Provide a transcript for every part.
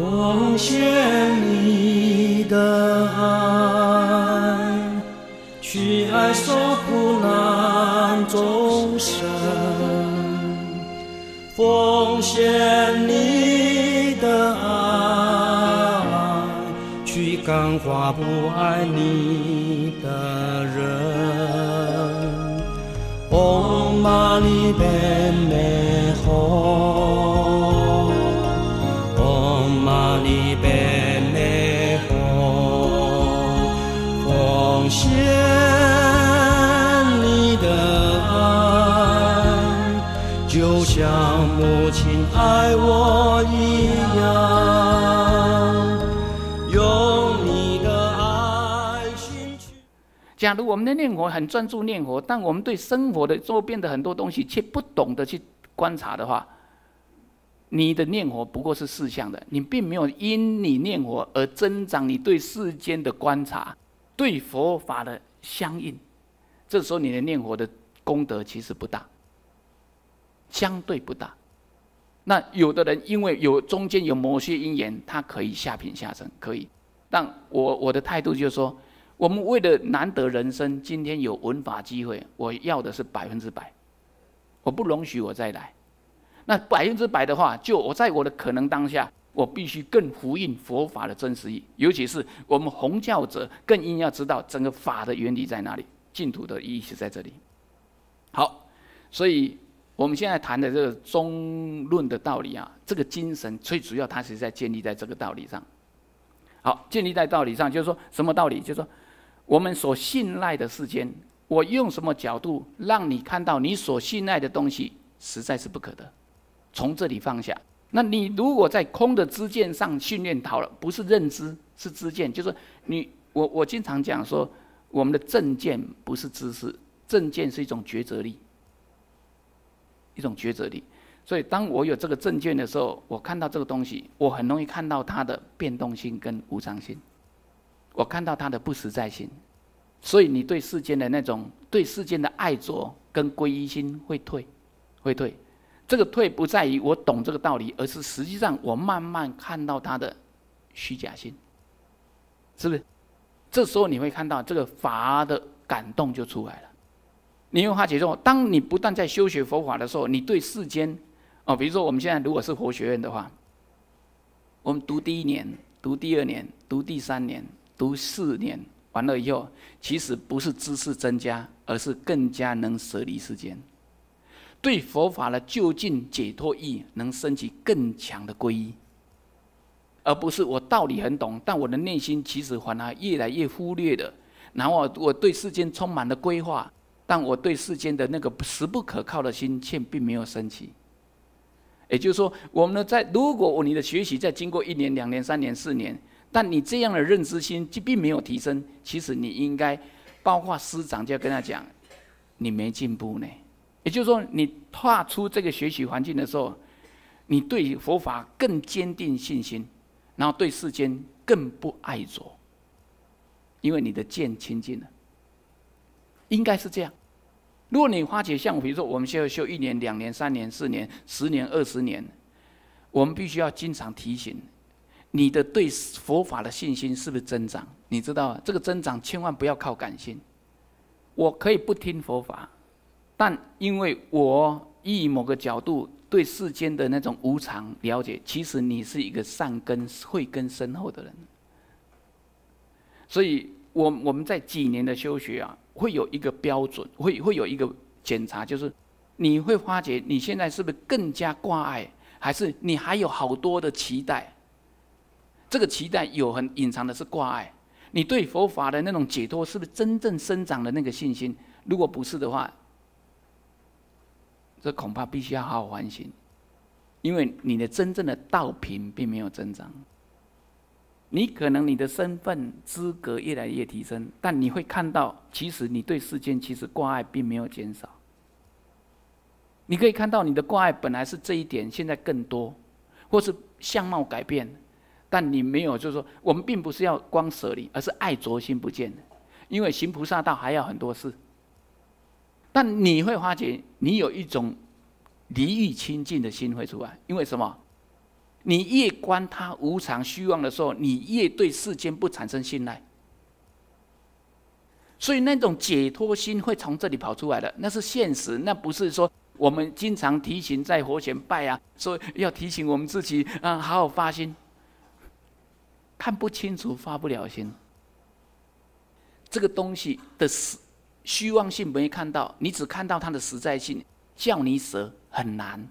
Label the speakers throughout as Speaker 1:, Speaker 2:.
Speaker 1: 奉献你的爱，去爱受苦难众生；奉献你的爱，去感化不爱你的人。唵嘛呢叭咪吽。假如我们的念佛很专注念佛，但我们对生活的周边的很多东西却不懂得去观察的话，你的念佛不过是事项的，你并没有因你念佛而增长你对世间的观察，对佛法的相应。这时候你的念佛的功德其实不大，相对不大。那有的人因为有中间有某些因缘，他可以下品下生，可以。但我我的态度就是说。我们为了难得人生，今天有文法机会，我要的是百分之百，我不容许我再来。那百分之百的话，就我在我的可能当下，我必须更呼应佛法的真实意，尤其是我们弘教者，更应要知道整个法的原理在哪里，净土的意义是在这里。好，所以我们现在谈的这个中论的道理啊，这个精神最主要，它是在建立在这个道理上。好，建立在道理上，就是说什么道理，就是说。我们所信赖的世间，我用什么角度让你看到你所信赖的东西，实在是不可得。从这里放下。那你如果在空的知见上训练，好了不是认知，是知见。就是你我我经常讲说，我们的正见不是知识，正见是一种抉择力，一种抉择力。所以，当我有这个正见的时候，我看到这个东西，我很容易看到它的变动性跟无常性。我看到他的不实在心，所以你对世间的那种对世间的爱着跟皈依心会退，会退。这个退不在于我懂这个道理，而是实际上我慢慢看到他的虚假心，是不是？这时候你会看到这个法的感动就出来了。你用化解说，当你不断在修学佛法的时候，你对世间，哦，比如说我们现在如果是佛学院的话，我们读第一年，读第二年，读第三年。读四年完了以后，其实不是知识增加，而是更加能舍离世间，对佛法的究竟解脱意能升起更强的皈依，而不是我道理很懂，但我的内心其实反而越来越忽略的。然后我对世间充满了规划，但我对世间的那个实不可靠的心，却并没有升起。也就是说，我们呢，在如果你的学习在经过一年、两年、三年、四年。但你这样的认知心就并没有提升。其实你应该，包括师长就要跟他讲，你没进步呢。也就是说，你跨出这个学习环境的时候，你对佛法更坚定信心，然后对世间更不爱着，因为你的见清净了，应该是这样。如果你发觉像比如说我们需要修一年、两年、三年、四年、十年、二十年，我们必须要经常提醒。你的对佛法的信心是不是增长？你知道，这个增长千万不要靠感性。我可以不听佛法，但因为我以某个角度对世间的那种无常了解，其实你是一个善根慧根深厚的人。所以我我们在几年的修学啊，会有一个标准，会会有一个检查，就是你会发觉你现在是不是更加挂碍，还是你还有好多的期待。这个期待有很隐藏的是挂碍，你对佛法的那种解脱是不是真正生长的那个信心？如果不是的话，这恐怕必须要好好反省，因为你的真正的道品并没有增长。你可能你的身份资格越来越提升，但你会看到，其实你对世间其实挂碍并没有减少。你可以看到你的挂碍本来是这一点，现在更多，或是相貌改变。但你没有，就是说，我们并不是要光舍离，而是爱着心不见因为行菩萨道还要很多事。但你会发觉，你有一种离欲清净的心会出来，因为什么？你越观他无常虚妄的时候，你越对世间不产生信赖，所以那种解脱心会从这里跑出来的，那是现实，那不是说我们经常提醒在佛前拜啊，说要提醒我们自己啊，好好发心。看不清楚，发不了心。这个东西的实虚妄性没看到，你只看到它的实在性，叫你舍很难，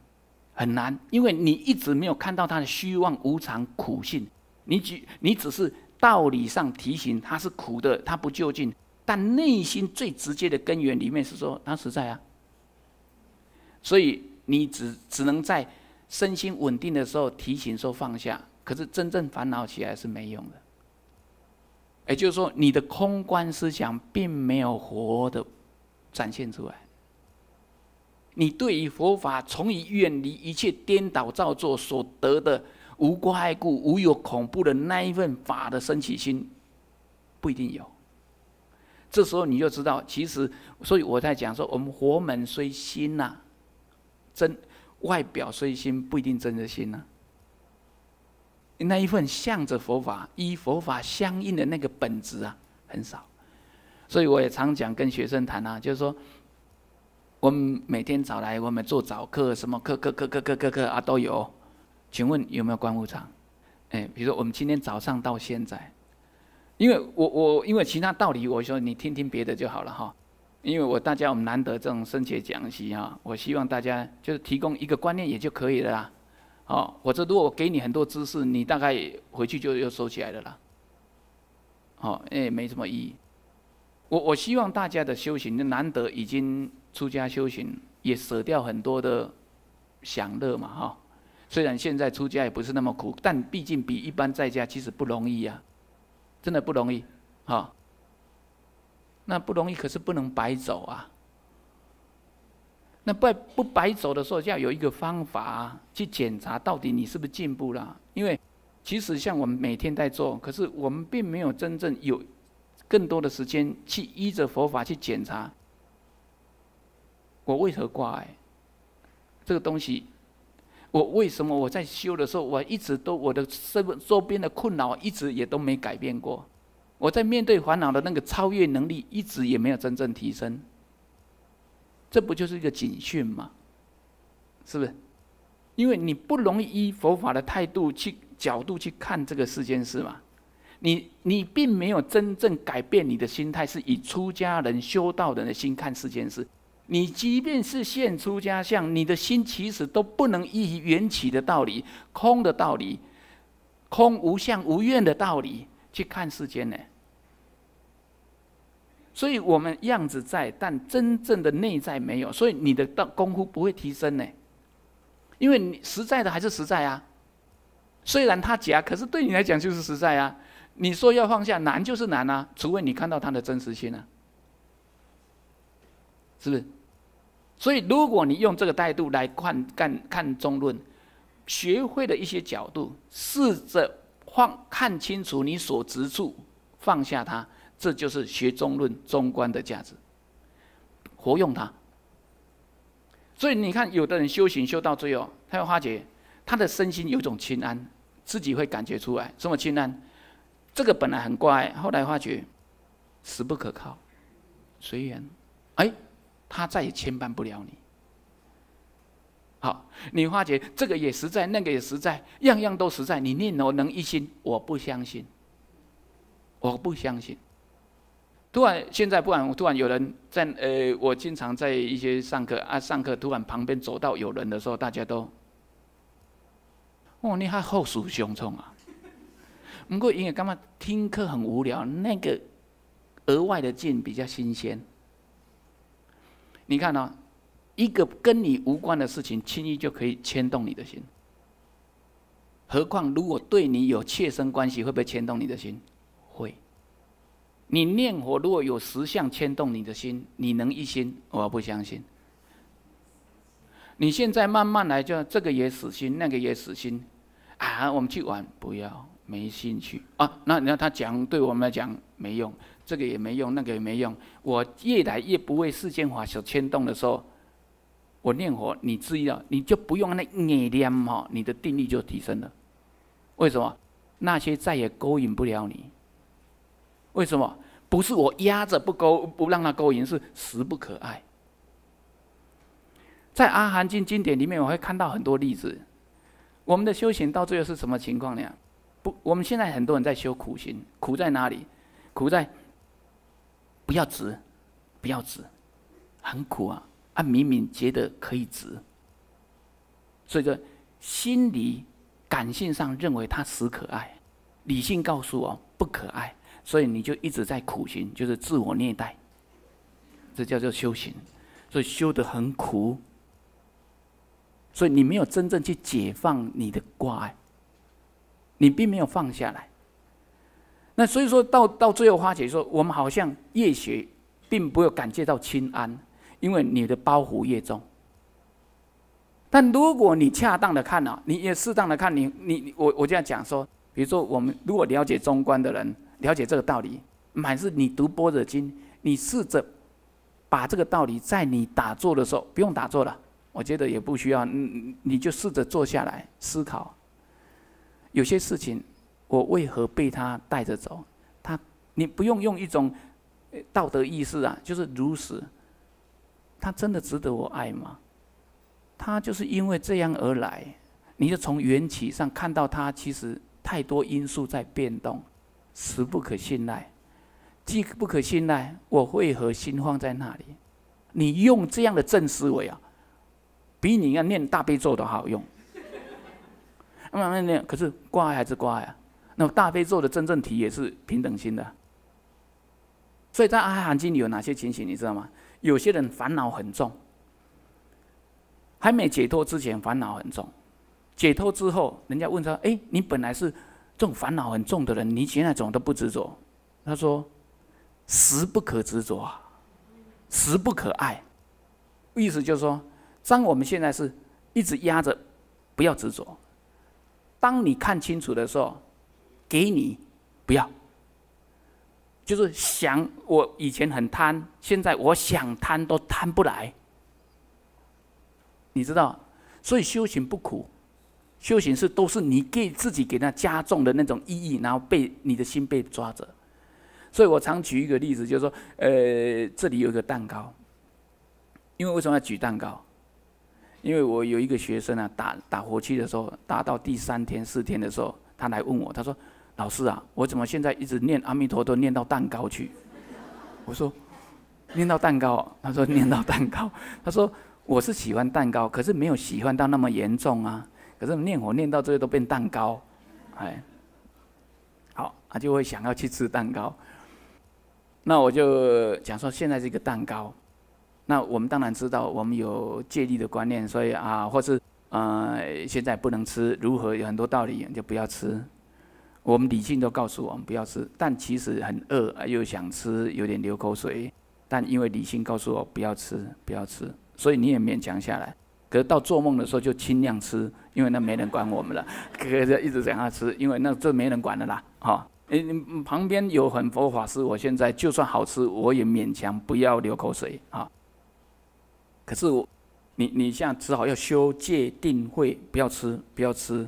Speaker 1: 很难，因为你一直没有看到它的虚妄无常苦性。你只你只是道理上提醒它是苦的，它不就近。但内心最直接的根源里面是说它实在啊，所以你只只能在身心稳定的时候提醒说放下。可是真正烦恼起来是没用的，也就是说，你的空观思想并没有活的展现出来。你对于佛法从一远离一切颠倒造作所得的无挂碍故、无有恐怖的那一份法的升起心，不一定有。这时候你就知道，其实，所以我在讲说，我们佛门虽新呐，真外表虽新，不一定真的新呐。那一份向着佛法依佛法相应的那个本质啊，很少，所以我也常讲跟学生谈啊，就是说，我们每天早来，我们做早课，什么课课课课课课课啊都有，请问有没有观务场？哎，比如说我们今天早上到现在，因为我我因为其他道理，我说你听听别的就好了哈，因为我大家我们难得这种深切讲习啊，我希望大家就是提供一个观念也就可以了啦。哦，或者如果我给你很多知识，你大概回去就又收起来了啦。哦，哎，没什么意义。我我希望大家的修行，难得已经出家修行，也舍掉很多的享乐嘛，哈。虽然现在出家也不是那么苦，但毕竟比一般在家其实不容易呀，真的不容易，哈。那不容易，可是不能白走啊。那不不白走的时候，要有一个方法去检查到底你是不是进步了。因为其实像我们每天在做，可是我们并没有真正有更多的时间去依着佛法去检查。我为何挂碍？这个东西，我为什么我在修的时候，我一直都我的身周边的困扰一直也都没改变过。我在面对烦恼的那个超越能力，一直也没有真正提升。这不就是一个警讯吗？是不是？因为你不容易依佛法的态度去角度去看这个世间事嘛。你你并没有真正改变你的心态，是以出家人、修道人的心看世间事。你即便是现出家相，你的心其实都不能依缘起的道理、空的道理、空无相无愿的道理去看世间呢。所以，我们样子在，但真正的内在没有，所以你的道功夫不会提升呢。因为你实在的还是实在啊，虽然它假，可是对你来讲就是实在啊。你说要放下难就是难啊，除非你看到它的真实性啊，是不是？所以，如果你用这个态度来看，看看中论，学会了一些角度，试着放看清楚你所执处，放下它。这就是学中论中观的价值，活用它。所以你看，有的人修行修到最后，他要发觉他的身心有种清安，自己会感觉出来。什么清安？这个本来很乖，后来发觉，死不可靠，随缘。哎，他再也牵绊不了你。好，你发觉这个也实在，那个也实在，样样都实在。你念佛能一心，我不相信，我不相信。突然，现在不然，突然有人在，呃，我经常在一些上课啊，上课突然旁边走到有人的时候，大家都，哦，你还后鼠相冲啊？不过因为干嘛听课很无聊，那个额外的劲比较新鲜。你看哦，一个跟你无关的事情，轻易就可以牵动你的心。何况如果对你有切身关系，会不会牵动你的心？你念佛如果有十相牵动你的心，你能一心？我不相信。你现在慢慢来，就这个也死心，那个也死心，啊，我们去玩，不要，没兴趣啊。那那他讲对我们来讲没用，这个也没用，那个也没用。我越来越不为世间法所牵动的时候，我念佛，你意道，你就不用那眼念哈，你的定力就提升了。为什么？那些再也勾引不了你。为什么不是我压着不勾不让他勾引，是死不可爱。在阿含经经典里面，我会看到很多例子。我们的修行到最后是什么情况呢？不，我们现在很多人在修苦行，苦在哪里？苦在不要直，不要直，很苦啊！啊，明明觉得可以直，所以说心理感性上认为他死可爱，理性告诉我不可爱。所以你就一直在苦行，就是自我虐待，这叫做修行，所以修得很苦，所以你没有真正去解放你的挂碍，你并没有放下来。那所以说到到最后花姐说我们好像越学，并不会感觉到清安，因为你的包袱越重。但如果你恰当的看啊，你也适当的看，你你我我这样讲说，比如说我们如果了解中观的人。了解这个道理，满是你读般若经，你试着把这个道理在你打坐的时候，不用打坐了，我觉得也不需要，你你就试着坐下来思考。有些事情，我为何被他带着走？他，你不用用一种道德意识啊，就是如实。他真的值得我爱吗？他就是因为这样而来，你就从缘起上看到他其实太多因素在变动。实不可信赖，既不可信赖，我为何心放在那里？你用这样的正思维啊，比你要念大悲咒都好用。那慢念，可是刮还是刮呀。那大悲咒的真正体也是平等心的。所以在阿含经里有哪些情形，你知道吗？有些人烦恼很重，还没解脱之前烦恼很重，解脱之后，人家问他：，哎，你本来是？这种烦恼很重的人，你现在种都不执着。他说：“实不可执着，实不可爱。”意思就是说，当我们现在是一直压着，不要执着。当你看清楚的时候，给你不要。就是想我以前很贪，现在我想贪都贪不来。你知道，所以修行不苦。修行是都是你给自己给它加重的那种意义，然后被你的心被抓着。所以我常举一个例子，就是说，呃，这里有一个蛋糕。因为为什么要举蛋糕？因为我有一个学生啊，打打火机的时候，打到第三天四天的时候，他来问我，他说：“老师啊，我怎么现在一直念阿弥陀都念到蛋糕去？”我说：“念到蛋糕。”他说：“念到蛋糕。”他说：“我是喜欢蛋糕，可是没有喜欢到那么严重啊。”可是念佛念到这些都变蛋糕，哎，好，他就会想要去吃蛋糕。那我就讲说，现在这个蛋糕，那我们当然知道，我们有戒律的观念，所以啊，或是呃，现在不能吃，如何有很多道理就不要吃。我们理性都告诉我们不要吃，但其实很饿，又想吃，有点流口水。但因为理性告诉我不要吃，不要吃，所以你也勉强下来。可是到做梦的时候就轻量吃，因为那没人管我们了，可是一直这样吃，因为那这没人管的啦。哈，你旁边有很佛法师，我现在就算好吃，我也勉强不要流口水啊。可是我，你你像只好要修戒定慧，不要吃，不要吃，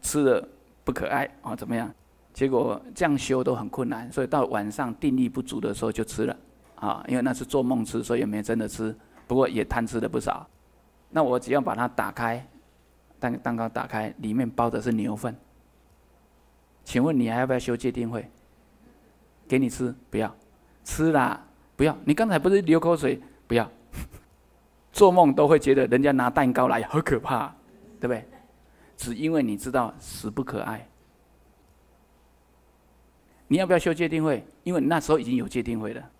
Speaker 1: 吃了不可爱啊，怎么样？结果这样修都很困难，所以到晚上定力不足的时候就吃了，啊，因为那是做梦吃，所以也没真的吃，不过也贪吃了不少。那我只要把它打开，蛋蛋糕打开，里面包的是牛粪。请问你还要不要修戒定慧？给你吃不要，吃啦，不要。你刚才不是流口水？不要，做梦都会觉得人家拿蛋糕来，好可怕，对不对？只因为你知道死不可爱。你要不要修戒定慧？因为那时候已经有戒定慧了。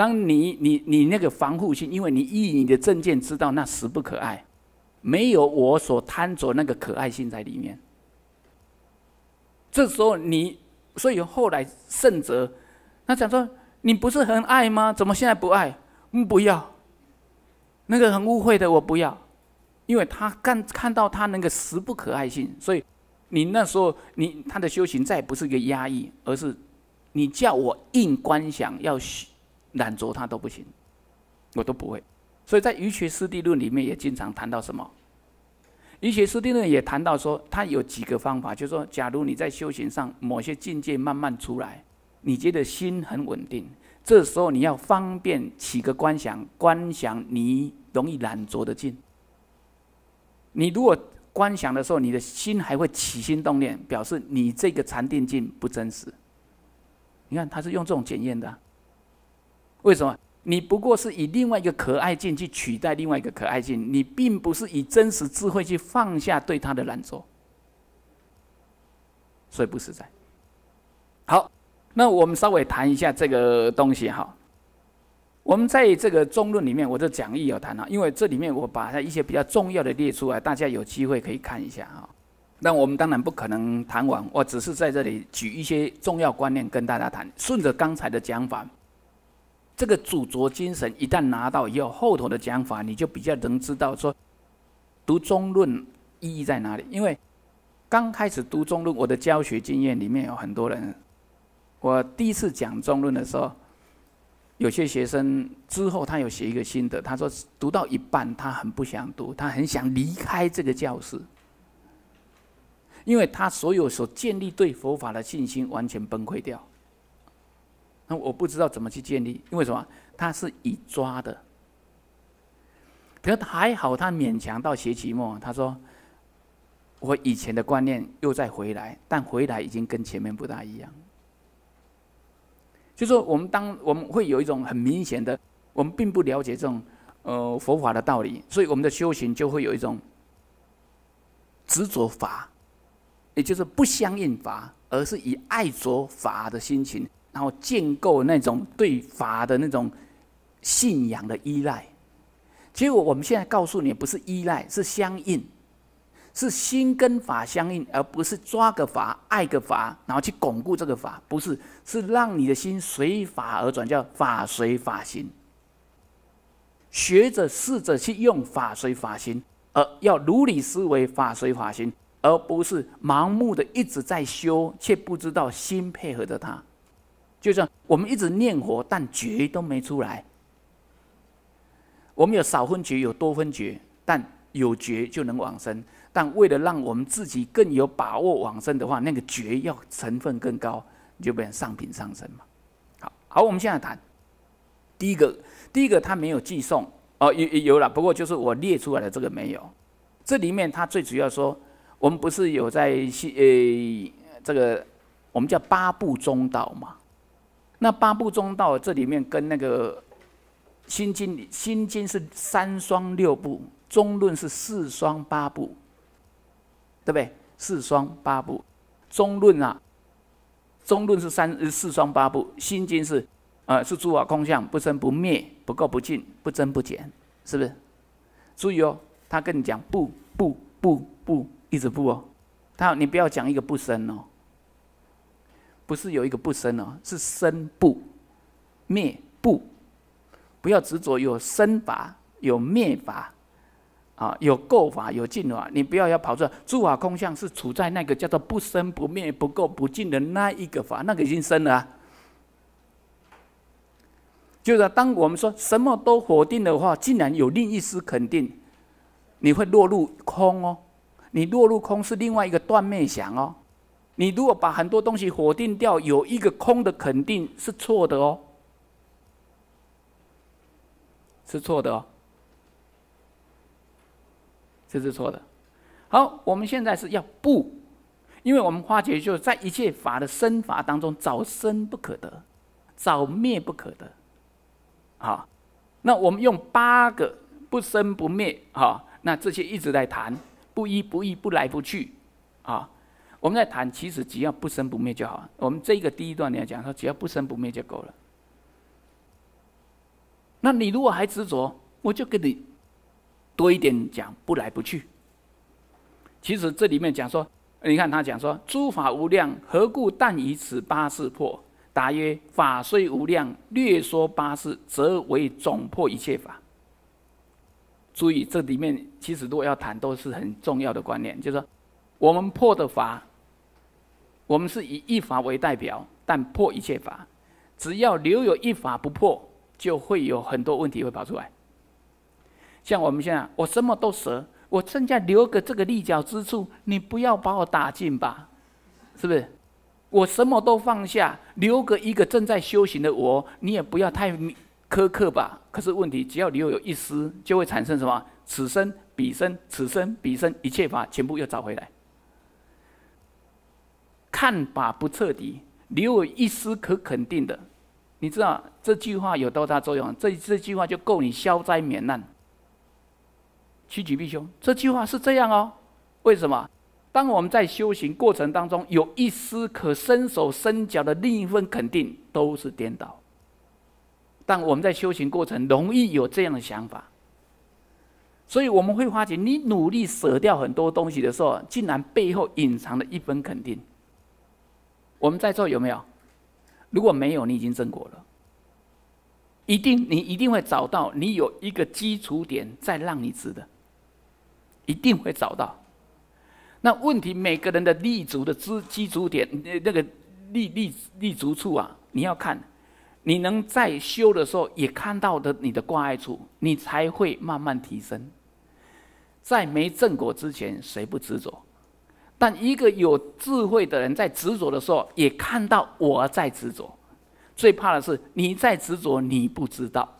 Speaker 1: 当你你你那个防护性，因为你以你的证件知道那实不可爱，没有我所贪着那个可爱性在里面。这时候你，所以后来圣者，他讲说你不是很爱吗？怎么现在不爱？嗯，不要，那个很污秽的我不要，因为他看看到他那个实不可爱性，所以你那时候你他的修行再不是一个压抑，而是你叫我硬观想要懒着他都不行，我都不会，所以在《瑜学师地论》里面也经常谈到什么，《瑜学师地论》也谈到说，他有几个方法，就是说，假如你在修行上某些境界慢慢出来，你觉得心很稳定，这时候你要方便起个观想，观想你容易懒着的境。你如果观想的时候，你的心还会起心动念，表示你这个禅定境不真实。你看，他是用这种检验的。为什么？你不过是以另外一个可爱境去取代另外一个可爱境，你并不是以真实智慧去放下对他的懒惰，所以不实在。好，那我们稍微谈一下这个东西哈。我们在这个中论里面，我的讲义有谈到，因为这里面我把它一些比较重要的列出来，大家有机会可以看一下哈。那我们当然不可能谈完，我只是在这里举一些重要观念跟大家谈，顺着刚才的讲法。这个主着精神一旦拿到，也有后头的讲法，你就比较能知道说读中论意义在哪里。因为刚开始读中论，我的教学经验里面有很多人，我第一次讲中论的时候，有些学生之后他有写一个心得，他说读到一半他很不想读，他很想离开这个教室，因为他所有所建立对佛法的信心完全崩溃掉。那我不知道怎么去建立，因为什么？他是以抓的。可还好，他勉强到学期末，他说：“我以前的观念又再回来，但回来已经跟前面不大一样。”就说我们当我们会有一种很明显的，我们并不了解这种呃佛法的道理，所以我们的修行就会有一种执着法，也就是不相应法，而是以爱着法的心情。然后建构那种对法的那种信仰的依赖，结果我们现在告诉你，不是依赖，是相应，是心跟法相应，而不是抓个法、爱个法，然后去巩固这个法，不是，是让你的心随法而转，叫法随法行。学着试着去用法随法行，而要如理思维法随法行，而不是盲目的一直在修，却不知道心配合着它。就像我们一直念佛，但觉都没出来。我们有少分觉，有多分觉，但有觉就能往生。但为了让我们自己更有把握往生的话，那个觉要成分更高，就变成上品上身嘛。好好，我们现在谈第一个，第一个他没有寄送哦，有有了，不过就是我列出来的这个没有。这里面他最主要说，我们不是有在去呃这个我们叫八部中道嘛。那八部中道这里面跟那个《心经》，《心经》是三双六部，中论是四双八部，对不对？四双八部，中论啊，中论是三四双八部，《心经》是啊，是诸法空相，不生不灭，不垢不净，不增不减，是不是？注意哦，他跟你讲不不不不，一直不哦，他你不要讲一个不生哦。不是有一个不生哦，是生不灭不，不要执着有生法有灭法，啊有垢法有净法，你不要要跑着诸法空相是处在那个叫做不生不灭不垢不净的那一个法，那个已经生了。就是当我们说什么都否定的话，竟然有另一丝肯定，你会落入空哦，你落入空是另外一个断灭想哦。你如果把很多东西否定掉，有一个空的肯定是错的哦，是错的哦，这是错的。好，我们现在是要不，因为我们化解就是在一切法的生法当中，早生不可得，早灭不可得，好，那我们用八个不生不灭，好，那这些一直在谈，不依不依，不来不去，啊。我们在谈，其实只要不生不灭就好。我们这个第一段你要讲说，只要不生不灭就够了。那你如果还执着，我就跟你多一点讲不来不去。其实这里面讲说，你看他讲说，诸法无量，何故但以此八事破？答曰：法虽无量，略说八事，则为总破一切法。注意，这里面其实如果要谈，都是很重要的观念，就是说我们破的法。我们是以一法为代表，但破一切法，只要留有一法不破，就会有很多问题会跑出来。像我们现在，我什么都舍，我剩下留个这个立脚之处，你不要把我打进吧，是不是？我什么都放下，留个一个正在修行的我，你也不要太苛刻吧。可是问题，只要留有一丝，就会产生什么？此生彼生，此生彼生，一切法全部又找回来。看法不彻底，留有一丝可肯定的，你知道这句话有多大作用？这这句话就够你消灾免难、趋吉避凶。这句话是这样哦。为什么？当我们在修行过程当中，有一丝可伸手伸脚的另一份肯定，都是颠倒。但我们在修行过程容易有这样的想法，所以我们会发觉，你努力舍掉很多东西的时候，竟然背后隐藏了一份肯定。我们在座有没有？如果没有，你已经证果了。一定，你一定会找到你有一个基础点在让你值的，一定会找到。那问题，每个人的立足的支基础点，那个立立立足处啊，你要看，你能在修的时候也看到的你的挂碍处，你才会慢慢提升。在没证果之前，谁不执着？但一个有智慧的人在执着的时候，也看到我在执着。最怕的是你在执着，你不知道，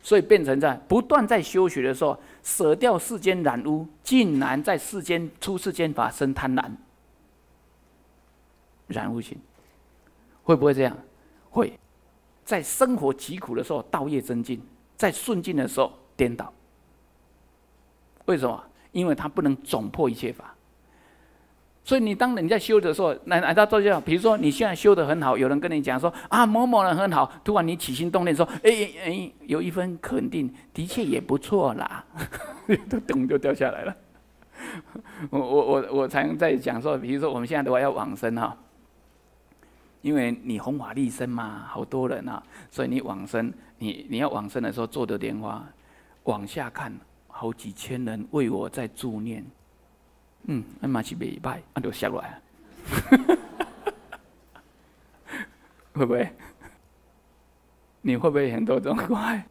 Speaker 1: 所以变成在不断在修学的时候，舍掉世间染污，竟然在世间出世间法生贪婪，染污心，会不会这样？会，在生活疾苦的时候道业增进，在顺境的时候颠倒。为什么？因为他不能总破一切法。所以你当人家修的时候，那那他就像，比如说你现在修的很好，有人跟你讲说啊某某人很好，突然你起心动念说，哎哎，有一分肯定，的确也不错啦，咚 就掉下来了。我我我我才在讲说，比如说我们现在的话要往生哈，因为你弘法利生嘛，好多人啊，所以你往生，你你要往生的时候坐着莲花，往下看，好几千人为我在助念。嗯，阿玛奇被拜，阿就笑了，会不会？你会不会很多种怪？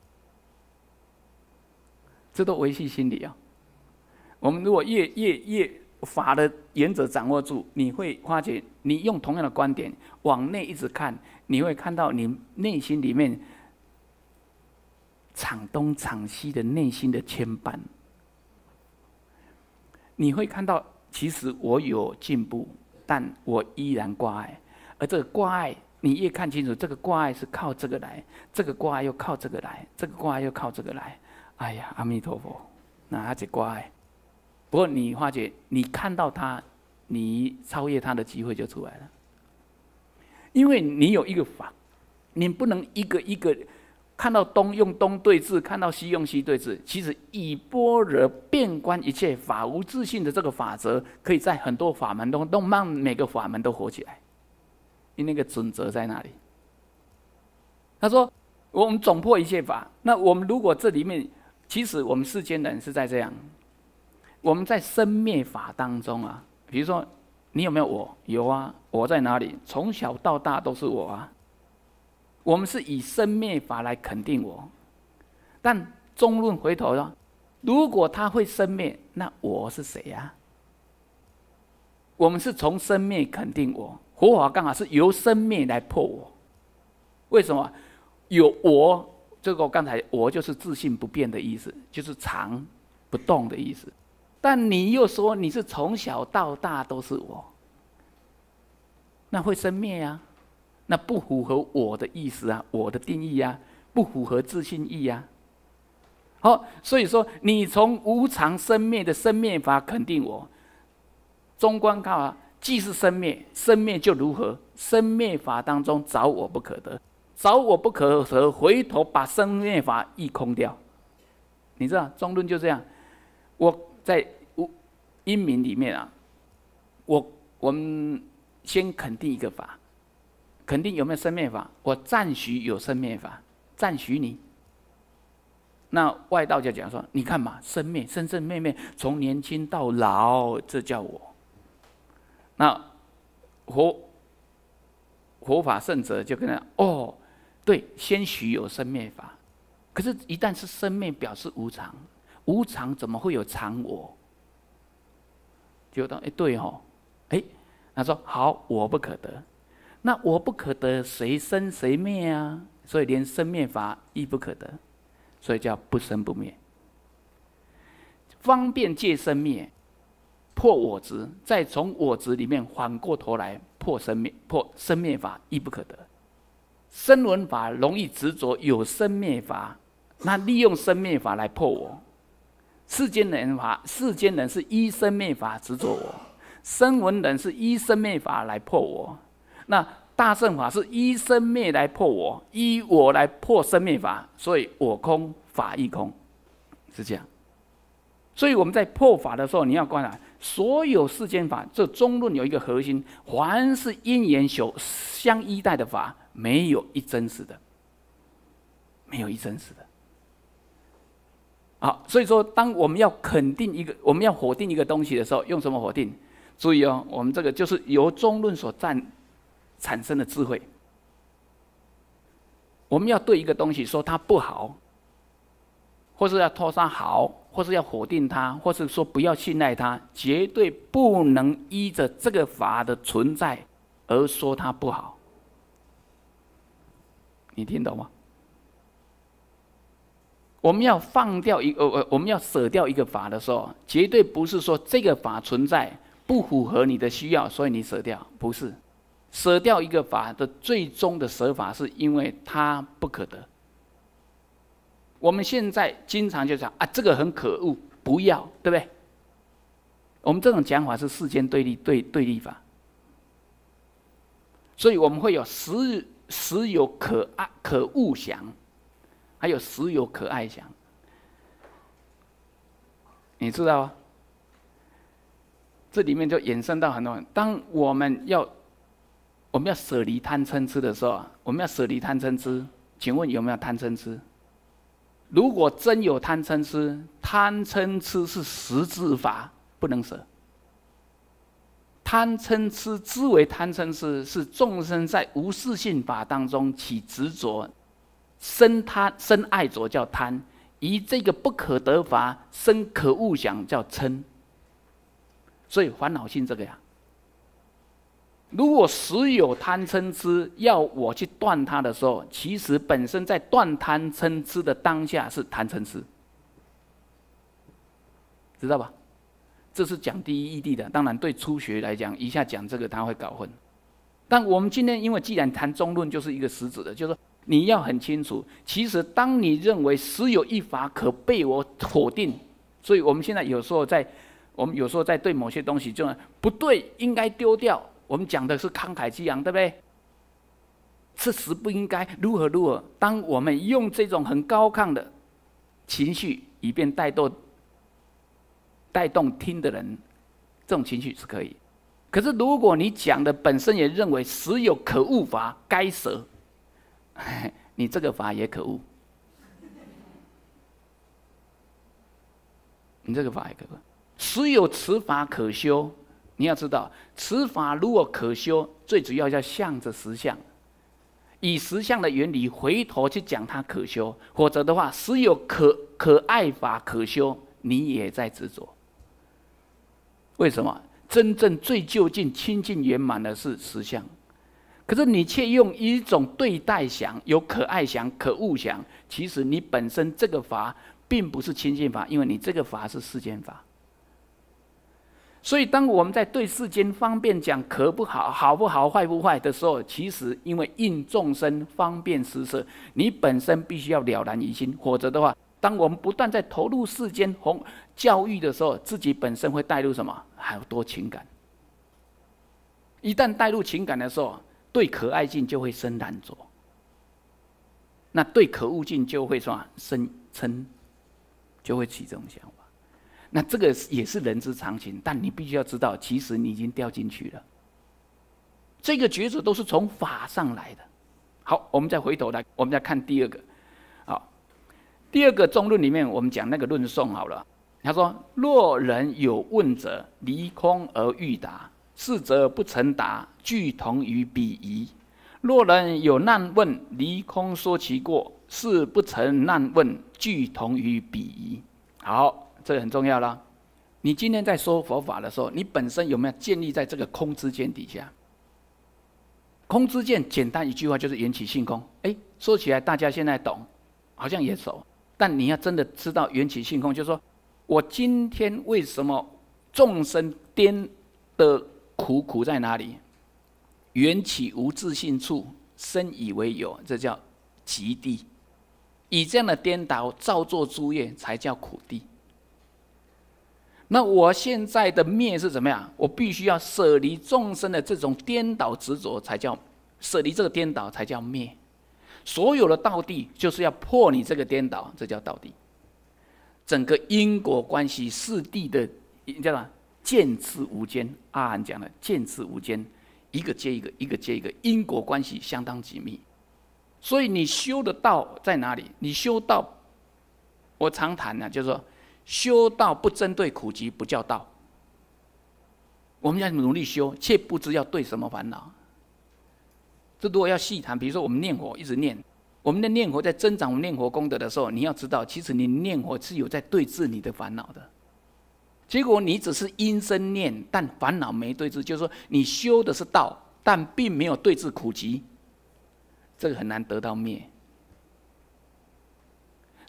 Speaker 1: 这都维系心理啊。我们如果越越越法的原则掌握住，你会发觉，你用同样的观点往内一直看，你会看到你内心里面场东场西的内心的牵绊。你会看到，其实我有进步，但我依然挂碍。而这个挂碍，你越看清楚，这个挂碍是靠这个来，这个挂碍又靠这个来，这个挂碍又靠这个来。哎呀，阿弥陀佛，哪只挂碍？不过你发觉，你看到他，你超越他的机会就出来了，因为你有一个法，你不能一个一个。看到东用东对峙，看到西用西对峙，其实以般若遍观一切法无自性的这个法则，可以在很多法门中都让每个法门都活起来。因那个准则在哪里？他说：我们总破一切法。那我们如果这里面，其实我们世间人是在这样。我们在生灭法当中啊，比如说，你有没有我？有啊，我在哪里？从小到大都是我啊。我们是以生灭法来肯定我，但中论回头了，如果他会生灭，那我是谁呀？我们是从生灭肯定我，佛法刚好是由生灭来破我。为什么？有我这个刚才我就是自信不变的意思，就是常不动的意思。但你又说你是从小到大都是我，那会生灭呀？那不符合我的意思啊，我的定义呀，不符合自信意呀。好，所以说你从无常生灭的生灭法肯定我，中观看啊，既是生灭，生灭就如何？生灭法当中找我不可得，找我不可得，回头把生灭法一空掉。你知道中论就这样，我在无阴明里面啊，我我们先肯定一个法。肯定有没有生灭法？我赞许有生灭法，赞许你。那外道就讲说：你看嘛，生灭，生生灭灭，从年轻到老，这叫我。那活佛法圣者就跟他：哦，对，先许有生灭法，可是，一旦是生灭，表示无常，无常怎么会有常我？就当哎对哦，哎，他说好，我不可得。那我不可得，谁生谁灭啊？所以连生灭法亦不可得，所以叫不生不灭。方便借生灭破我执，再从我执里面反过头来破生灭，破生灭法亦不可得。生闻法容易执着有生灭法，那利用生灭法来破我。世间人法，世间人是依生灭法执着我；生闻人是依生灭法来破我。那大圣法是依生灭来破我，依我来破生灭法，所以我空法亦空，是这样。所以我们在破法的时候，你要观察所有世间法，这中论有一个核心，凡是因缘修相依带的法，没有一真实的，没有一真实的。好，所以说，当我们要肯定一个，我们要否定一个东西的时候，用什么否定？注意哦，我们这个就是由中论所占。产生的智慧，我们要对一个东西说它不好，或是要拖说好，或是要否定它，或是说不要信赖它，绝对不能依着这个法的存在而说它不好。你听懂吗？我们要放掉一个，我们要舍掉一个法的时候，绝对不是说这个法存在不符合你的需要，所以你舍掉，不是。舍掉一个法的最终的舍法，是因为它不可得。我们现在经常就讲啊，这个很可恶，不要，对不对？我们这种讲法是世间对立对对立法，所以我们会有时时有可爱可恶想，还有时有可爱想。你知道吗？这里面就衍生到很多人，当我们要。我们要舍离贪嗔痴的时候我们要舍离贪嗔痴。请问有没有贪嗔痴？如果真有贪嗔痴，贪嗔痴是十质法，不能舍。贪嗔痴之为贪嗔痴，是众生在无始性法当中起执着，生贪生爱着叫贪，以这个不可得法生可恶想叫嗔，所以烦恼性这个呀。如果实有贪嗔痴，要我去断它的时候，其实本身在断贪嗔痴的当下是贪嗔痴，知道吧？这是讲第一义谛的。当然，对初学来讲，一下讲这个他会搞混。但我们今天，因为既然谈中论，就是一个实质的，就是说你要很清楚，其实当你认为实有一法可被我否定，所以我们现在有时候在，我们有时候在对某些东西就不对，应该丢掉。我们讲的是慷慨激昂，对不对？此实不应该如何如何。当我们用这种很高亢的情绪，以便带动、带动听的人，这种情绪是可以。可是如果你讲的本身也认为时有可恶法该舍，你这个法也可恶。你这个法也可恶。时有此法可修。你要知道，此法如果可修，最主要要向着实相，以实相的原理回头去讲它可修。否则的话，虽有可可爱法可修，你也在执着。为什么？真正最究竟清净圆满的是实相，可是你却用一种对待想，有可爱想、可恶想，其实你本身这个法并不是清净法，因为你这个法是世间法。所以，当我们在对世间方便讲可不好、好不好、坏不坏的时候，其实因为应众生方便施舍，你本身必须要了然于心。否则的话，当我们不断在投入世间红教育的时候，自己本身会带入什么？很多情感。一旦带入情感的时候，对可爱境就会生难着；那对可恶境就会什么生嗔，就会起这种想法。那这个也是人之常情，但你必须要知道，其实你已经掉进去了。这个抉择都是从法上来的。好，我们再回头来，我们再看第二个。好，第二个中论里面我们讲那个论颂好了。他说：若人有问者，离空而欲答，是则不成答，俱同于鄙夷；若人有难问，离空说其过，是不成难问，俱同于鄙夷。好。这很重要啦！你今天在说佛法的时候，你本身有没有建立在这个空之间底下？空之间，简单一句话就是缘起性空。哎，说起来大家现在懂，好像也懂，但你要真的知道缘起性空，就是说我今天为什么众生颠的苦苦在哪里？缘起无自性处，生以为有，这叫极地。以这样的颠倒造作诸业，才叫苦地。那我现在的灭是怎么样？我必须要舍离众生的这种颠倒执着，才叫舍离这个颠倒，才叫灭。所有的道地就是要破你这个颠倒，这叫道地。整个因果关系四地的，叫什么？见次无间。阿含讲的见次无间，一个接一个，一个接一个，因果关系相当紧密。所以你修的道在哪里？你修道，我常谈呢，就是说。修道不针对苦集，不叫道。我们要努力修，却不知要对什么烦恼。这如果要细谈，比如说我们念佛一直念，我们的念佛在增长念佛功德的时候，你要知道，其实你念佛是有在对治你的烦恼的。结果你只是因声念，但烦恼没对治，就是说你修的是道，但并没有对治苦集，这个很难得到灭。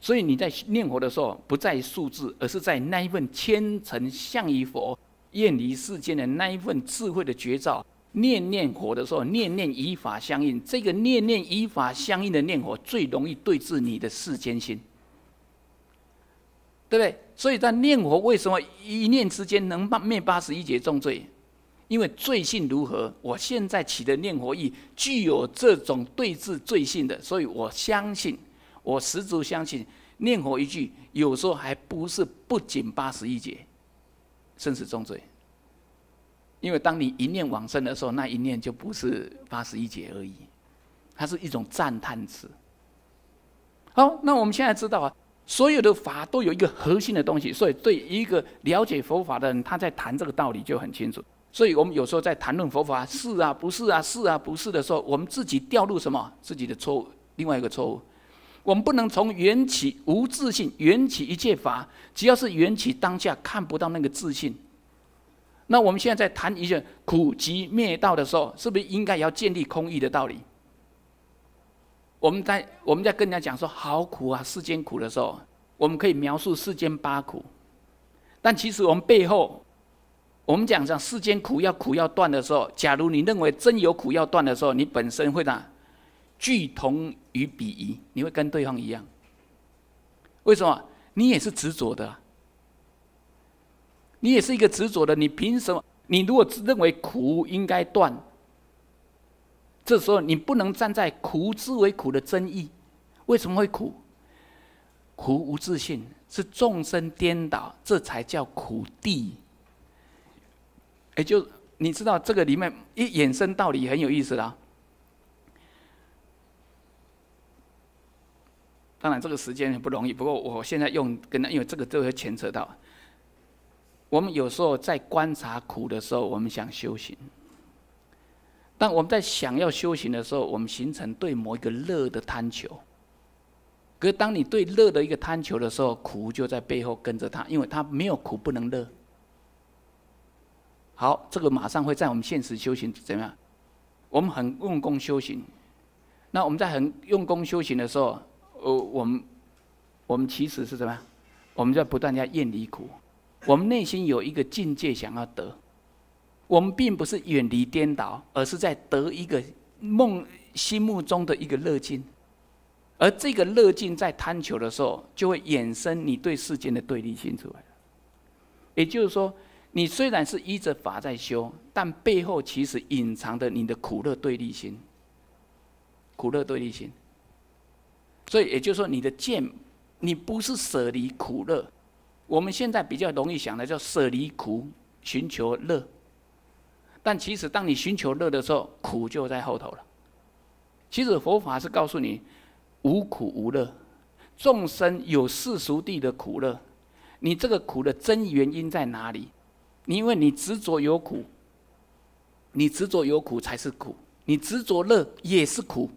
Speaker 1: 所以你在念佛的时候，不在数字，而是在那一份虔诚向于佛、远离世间的那一份智慧的绝招。念念佛的时候，念念以法相应，这个念念以法相应的念佛，最容易对治你的世间心，对不对？所以在念佛，为什么一念之间能灭灭八十一劫重罪？因为罪性如何，我现在起的念佛意具有这种对治罪性的，所以我相信。我十足相信，念佛一句，有时候还不是不仅八十一劫，生死重罪。因为当你一念往生的时候，那一念就不是八十一劫而已，它是一种赞叹词。好，那我们现在知道啊，所有的法都有一个核心的东西，所以对一个了解佛法的人，他在谈这个道理就很清楚。所以我们有时候在谈论佛法，是啊，不是啊，是啊，不是的时候，我们自己掉入什么自己的错误，另外一个错误。我们不能从缘起无自信，缘起一切法，只要是缘起当下看不到那个自信，那我们现在在谈一些苦集灭道的时候，是不是应该要建立空义的道理？我们在我们在跟人家讲说好苦啊，世间苦的时候，我们可以描述世间八苦，但其实我们背后，我们讲讲世间苦要苦要断的时候，假如你认为真有苦要断的时候，你本身会哪？句同于比矣，你会跟对方一样。为什么？你也是执着的，你也是一个执着的。你凭什么？你如果认为苦应该断，这时候你不能站在苦之为苦的真义。为什么会苦？苦无自信，是众生颠倒，这才叫苦地。也就你知道这个里面一衍生道理很有意思啦。当然，这个时间很不容易。不过，我现在用跟因为这个都会牵扯到。我们有时候在观察苦的时候，我们想修行；但我们在想要修行的时候，我们形成对某一个乐的贪求。可是，当你对乐的一个贪求的时候，苦就在背后跟着他，因为他没有苦不能乐。好，这个马上会在我们现实修行怎么样？我们很用功修行。那我们在很用功修行的时候。呃，我们，我们其实是什么？我们在不断在厌离苦，我们内心有一个境界想要得，我们并不是远离颠倒，而是在得一个梦心目中的一个乐境，而这个乐境在贪求的时候，就会衍生你对世间的对立性出来也就是说，你虽然是依着法在修，但背后其实隐藏着你的苦乐对立心，苦乐对立心。所以也就是说，你的剑，你不是舍离苦乐。我们现在比较容易想的叫舍离苦，寻求乐。但其实，当你寻求乐的时候，苦就在后头了。其实佛法是告诉你，无苦无乐，众生有世俗地的苦乐。你这个苦的真原因在哪里？因为你执着有苦，你执着有苦才是苦，你执着乐也是苦。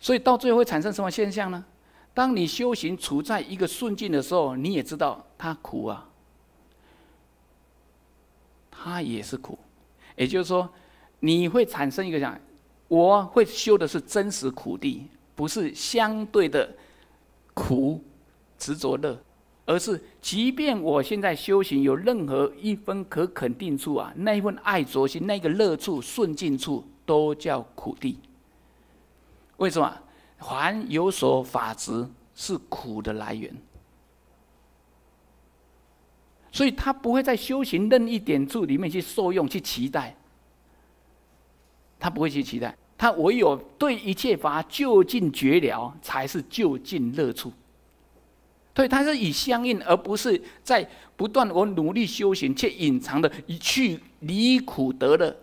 Speaker 1: 所以到最后会产生什么现象呢？当你修行处在一个顺境的时候，你也知道它苦啊，它也是苦。也就是说，你会产生一个讲，我会修的是真实苦地，不是相对的苦执着乐，而是即便我现在修行有任何一分可肯定处啊，那一份爱着心，那个乐处顺境处，都叫苦地。为什么？凡有所法执是苦的来源，所以他不会在修行任意点处里面去受用、去期待。他不会去期待，他唯有对一切法就近绝了，才是就近乐处。对，他是以相应，而不是在不断我努力修行，却隐藏的以去离苦得乐。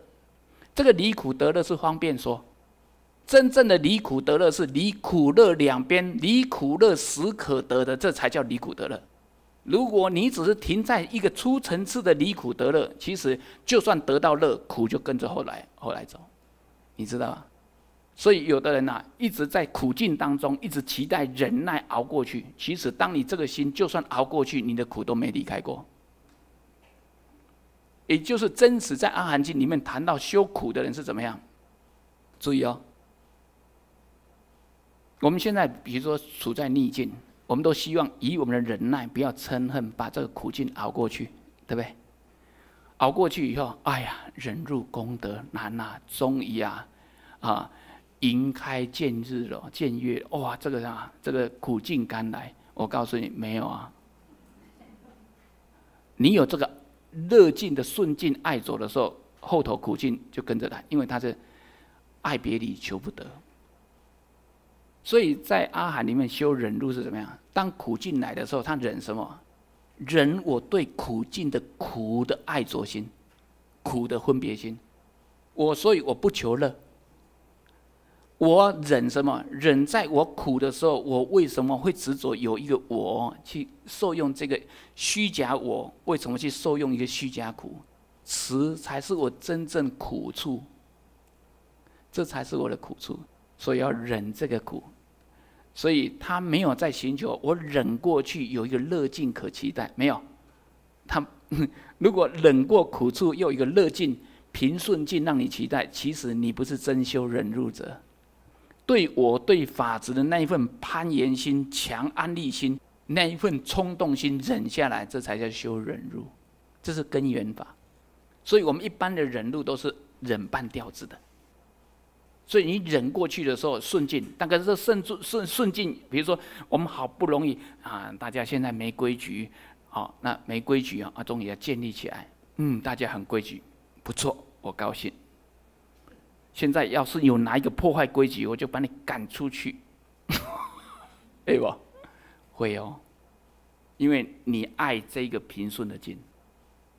Speaker 1: 这个离苦得乐是方便说。真正的离苦得乐是离苦乐两边离苦乐时可得的，这才叫离苦得乐。如果你只是停在一个初层次的离苦得乐，其实就算得到乐，苦就跟着后来后来走，你知道吗？所以有的人呐，一直在苦境当中，一直期待忍耐熬过去。其实，当你这个心就算熬过去，你的苦都没离开过。也就是真实在阿含经里面谈到修苦的人是怎么样？注意哦。我们现在，比如说处在逆境，我们都希望以我们的忍耐，不要嗔恨，把这个苦境熬过去，对不对？熬过去以后，哎呀，忍辱功德难呐，终于啊，啊，云开见日了，见月，哇，这个啊，这个苦尽甘来，我告诉你，没有啊。你有这个乐境的顺境爱走的时候，后头苦境就跟着来，因为他是爱别离，求不得。所以在阿含里面修忍辱是怎么样？当苦进来的时候，他忍什么？忍我对苦境的苦的爱着心，苦的分别心。我所以我不求乐。我忍什么？忍在我苦的时候，我为什么会执着有一个我去受用这个虚假我？为什么去受用一个虚假苦？此才是我真正苦处。这才是我的苦处，所以要忍这个苦。所以他没有在寻求我忍过去有一个乐境可期待，没有。他 如果忍过苦处，又一个乐境平顺境让你期待，其实你不是真修忍辱者。对我对法子的那一份攀岩心、强安利心那一份冲动心忍下来，这才叫修忍辱，这是根源法。所以我们一般的忍辱都是忍半吊子的。所以你忍过去的时候顺境，大概是顺顺顺境。比如说，我们好不容易啊，大家现在没规矩，好，那没规矩啊，啊，终于要建立起来。嗯，大家很规矩，不错，我高兴。现在要是有哪一个破坏规矩，我就把你赶出去，对 不，会哦，因为你爱这个平顺的境。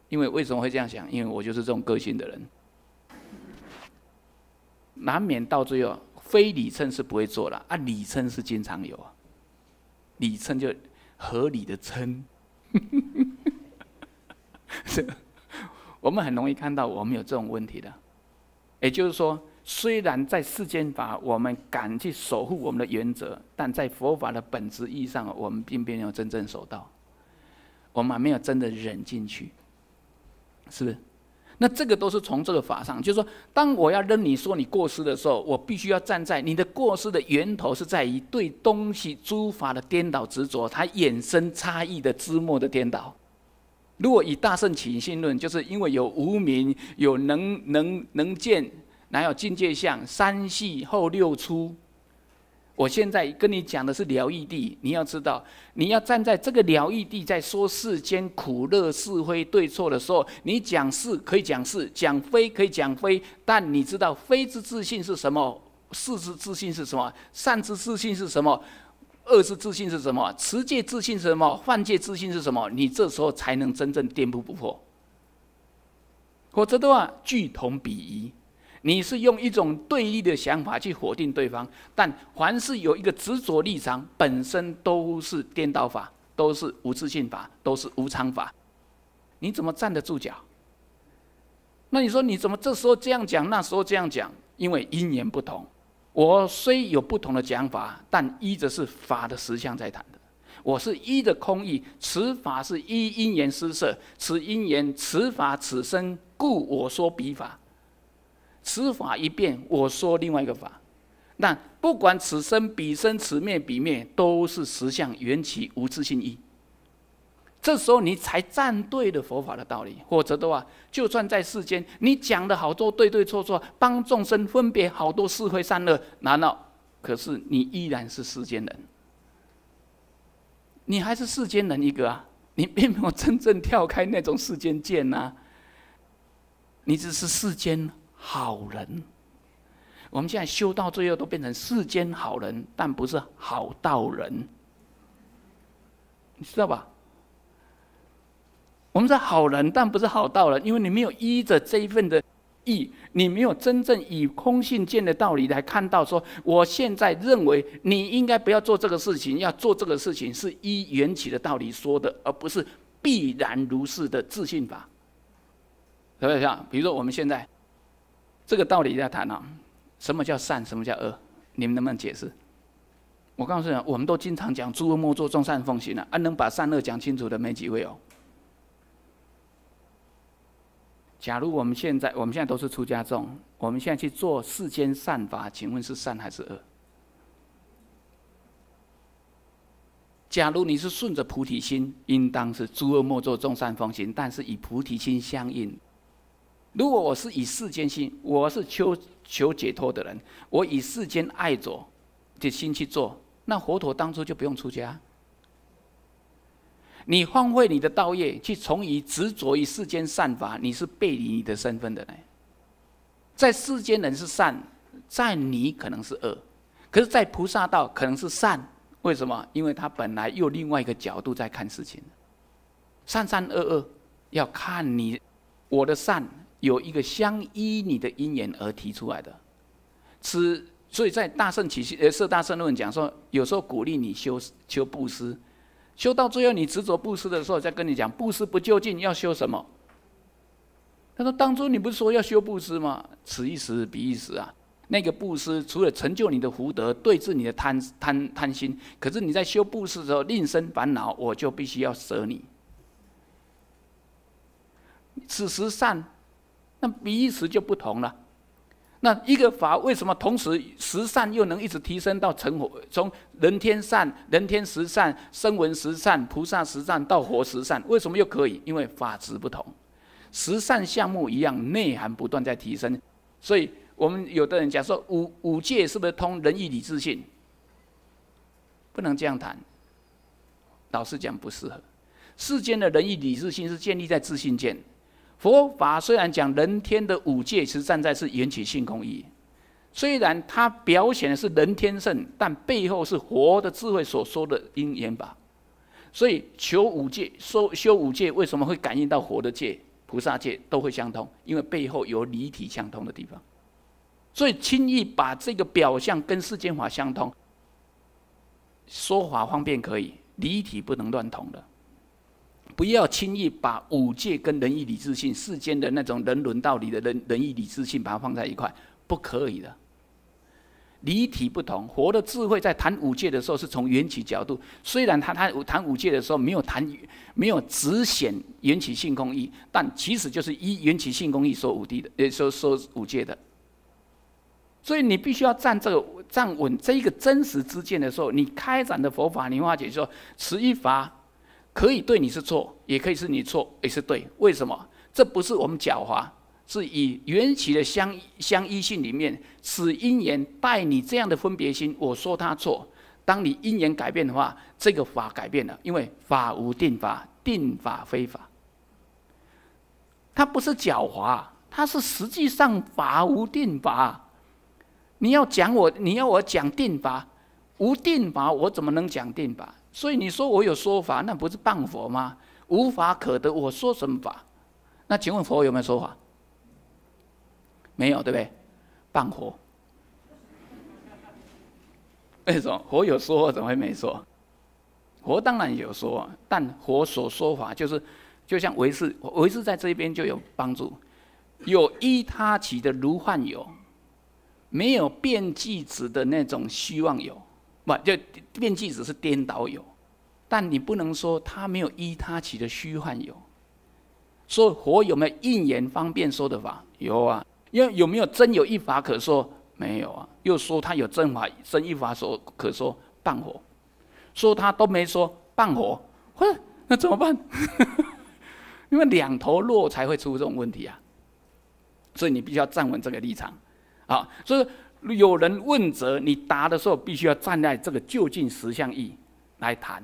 Speaker 1: 因为为什么会这样想？因为我就是这种个性的人。难免到最后，非理称是不会做了啊！理称是经常有啊，理称就合理的称，是。我们很容易看到我们有这种问题的，也就是说，虽然在世间法我们敢去守护我们的原则，但在佛法的本质意义上，我们并没有真正守道，我们还没有真的忍进去，是不是？那这个都是从这个法上，就是说，当我要认你说你过失的时候，我必须要站在你的过失的源头是在于对东西诸法的颠倒执着，它衍生差异的知末的颠倒。如果以大圣起信论，就是因为有无名，有能能能见，哪有境界相？三细后六粗。我现在跟你讲的是疗愈地，你要知道，你要站在这个疗愈地，在说世间苦乐是非对错的时候，你讲是可以讲是，讲非可以讲非，但你知道非之自信是什么，是之自信是什么，善之自信是什么，恶之自信是什么，持戒自信是什么，犯戒自信是什么？你这时候才能真正颠扑不破。则的话，句同比你是用一种对立的想法去否定对方，但凡是有一个执着立场，本身都是颠倒法，都是无自信法，都是无常法，你怎么站得住脚？那你说你怎么这时候这样讲，那时候这样讲？因为因缘不同，我虽有不同的讲法，但依着是法的实相在谈的。我是依的空意，此法是依因缘施设，此因缘，此法，此生，故我说彼法。此法一变，我说另外一个法，那不管此生彼生、此灭彼灭，都是实相缘起无自性一。这时候你才站对了佛法的道理。否则的话，就算在世间，你讲的好多对对错错，帮众生分别好多是非善恶，难道可是你依然是世间人？你还是世间人一个啊！你并没有真正跳开那种世间见呐，你只是世间。好人，我们现在修到最后都变成世间好人，但不是好道人，你知道吧？我们是好人，但不是好道人，因为你没有依着这一份的义，你没有真正以空性见的道理来看到，说我现在认为你应该不要做这个事情，要做这个事情是依缘起的道理说的，而不是必然如是的自信法。是不是啊？比如说我们现在。这个道理在谈啊，什么叫善，什么叫恶？你们能不能解释？我告诉你我们都经常讲“诸恶莫作，众善奉行”的，啊，能把善恶讲清楚的没几位哦？假如我们现在，我们现在都是出家众，我们现在去做世间善法，请问是善还是恶？假如你是顺着菩提心，应当是“诸恶莫作，众善奉行”，但是以菩提心相应。如果我是以世间心，我是求求解脱的人，我以世间爱着的心去做，那佛陀当初就不用出家。你荒废你的道业，去从以执着于世间善法，你是背离你的身份的呢。在世间人是善，在你可能是恶，可是，在菩萨道可能是善，为什么？因为他本来又另外一个角度在看事情，善善恶恶，要看你我的善。有一个相依你的因缘而提出来的，此所以，在大圣起呃《摄大圣论》讲说，有时候鼓励你修修布施，修到最后你执着布施的时候，再跟你讲布施不究竟，要修什么？他说当初你不是说要修布施吗？此一时彼一时啊，那个布施除了成就你的福德，对治你的贪贪贪心，可是你在修布施的时候另生烦恼，我就必须要舍你。此时善。比彼此就不同了。那一个法为什么同时十善又能一直提升到成佛？从人天善、人天十善、声闻十善、菩萨十善到佛十善，为什么又可以？因为法质不同，十善项目一样，内涵不断在提升。所以，我们有的人讲说五五戒是不是通仁义礼智信？不能这样谈。老实讲，不适合。世间的仁义礼智信是建立在自信见。佛法虽然讲人天的五界，其实站在是缘起性空意。虽然它表显的是人天圣，但背后是佛的智慧所说的因缘法。所以求五界、修修五界，为什么会感应到佛的界、菩萨界都会相通？因为背后有离体相通的地方。所以轻易把这个表象跟世间法相通，说法方便可以，离体不能乱通的。不要轻易把五戒跟仁义礼智信世间的那种人伦道理的仁仁义礼智信把它放在一块，不可以的。离体不同，佛的智慧在谈五戒的时候是从缘起角度，虽然他谈谈五戒的时候没有谈没有直显缘起性空义，但其实就是依缘起性空义说五地的，呃说说五戒的。所以你必须要站这个站稳这一个真实之见的时候，你开展的佛法，莲花姐说持一法。可以对你是错，也可以是你错也是对。为什么？这不是我们狡猾，是以缘起的相相依性里面，是因缘带你这样的分别心。我说他错，当你因缘改变的话，这个法改变了，因为法无定法，定法非法。它不是狡猾，它是实际上法无定法。你要讲我，你要我讲定法，无定法，我怎么能讲定法？所以你说我有说法，那不是谤佛吗？无法可得，我说什么法？那请问佛有没有说法？没有，对不对？谤佛。为什么佛有说，怎么会没说？佛当然有说，但佛所说法就是，就像维世，为世在这边就有帮助，有依他起的如幻有，没有变计子的那种虚妄有。不就面具只是颠倒有，但你不能说他没有依他起的虚幻有，说火有没有应言方便说的法有啊？因为有没有真有一法可说没有啊？又说他有真法真一法说可说半火，说他都没说半火，哼，那怎么办？因为两头弱才会出这种问题啊，所以你必须要站稳这个立场，啊，所以。有人问责你答的时候，必须要站在这个就近实相意来谈，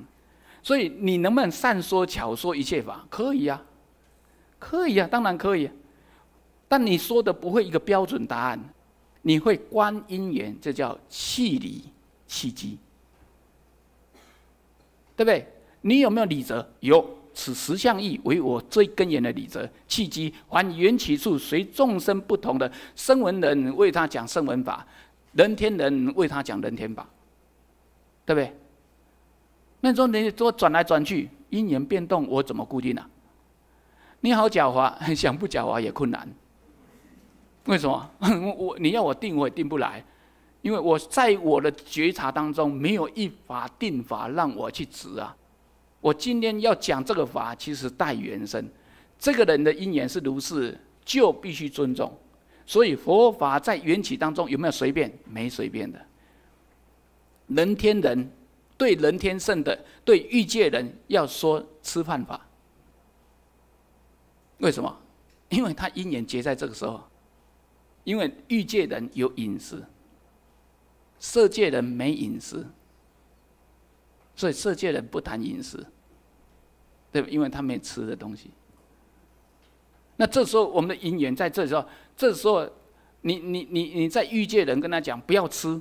Speaker 1: 所以你能不能善说巧说一切法？可以啊，可以啊，当然可以。但你说的不会一个标准答案，你会观因缘，这叫气理契机，对不对？你有没有理则？有。此实相意为我最根源的理则，契机还缘起处随众生不同的声闻人为他讲声闻法，人天人为他讲人天法，对不对？那你说你说转来转去，因缘变动，我怎么固定啊？你好狡猾，想不狡猾也困难。为什么？我你要我定我也定不来，因为我在我的觉察当中没有一法定法让我去执啊。我今天要讲这个法，其实带原生，这个人的因缘是如是，就必须尊重。所以佛法在缘起当中有没有随便？没随便的。人天人对人天圣的对欲界人要说吃饭法，为什么？因为他因缘结在这个时候，因为欲界人有饮食，色界人没饮食。所以色界人不谈饮食，对，因为他没吃的东西。那这时候我们的因缘在这时候，这时候，你你你你在欲界人跟他讲不要吃，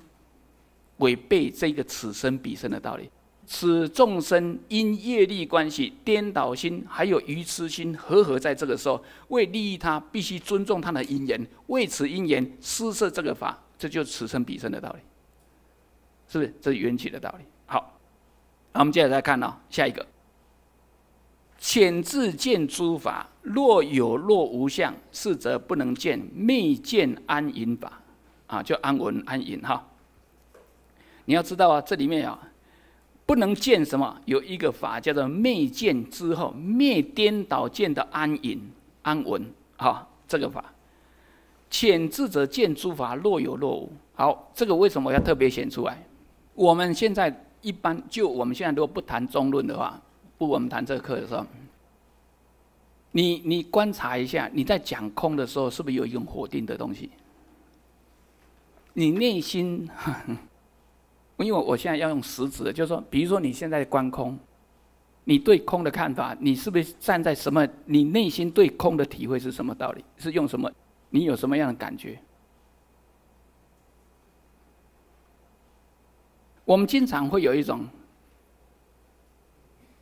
Speaker 1: 违背这个此生彼生的道理。此众生因业力关系颠倒心，还有愚痴心，和和在这个时候为利益他，必须尊重他的因缘。为此因缘施设这个法，这就是此生彼生的道理，是不是？这是缘起的道理。好。好，我们接下来再看哦，下一个。浅字见诸法，若有若无相，是则不能见；昧见安隐法，啊，叫安文安隐哈。你要知道啊，这里面啊，不能见什么？有一个法叫做昧见之后灭颠倒见的安隐安文哈，这个法。浅智则见诸法若有若无。好，这个为什么要特别显出来？我们现在。一般就我们现在如果不谈中论的话，不我们谈这个课的时候，你你观察一下，你在讲空的时候是不是有一种否定的东西？你内心，因为我现在要用实指的，就是说，比如说你现在观空，你对空的看法，你是不是站在什么？你内心对空的体会是什么道理？是用什么？你有什么样的感觉？我们经常会有一种